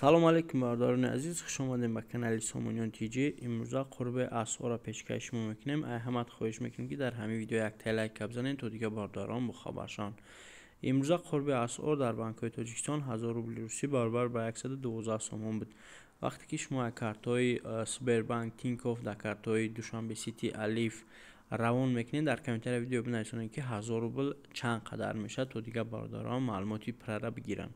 سلام علیکم بارداران عزیز خوش آمدیم به کانال سامونیون تیجی امروز قرب اسعار را پیشکش میکنیم احمد خواهش میکنیم که در همین ویدیو یک تلایک کب زنین تو دیگه بارداران بخبرشان امروزه امروز قرب در بانک های تاجیکستان 1000 روبل روسی برابر به 112 سومون بود وقتی که شما کارت های سبر بانک تینکوف در کارت های دوشنبه سیتی الیف روان میکنین در کامنتر ویدیو بنویسین که 1000 روبل چند قدر میشه تو دیگه بارداران معلوماتی پرره بگیرن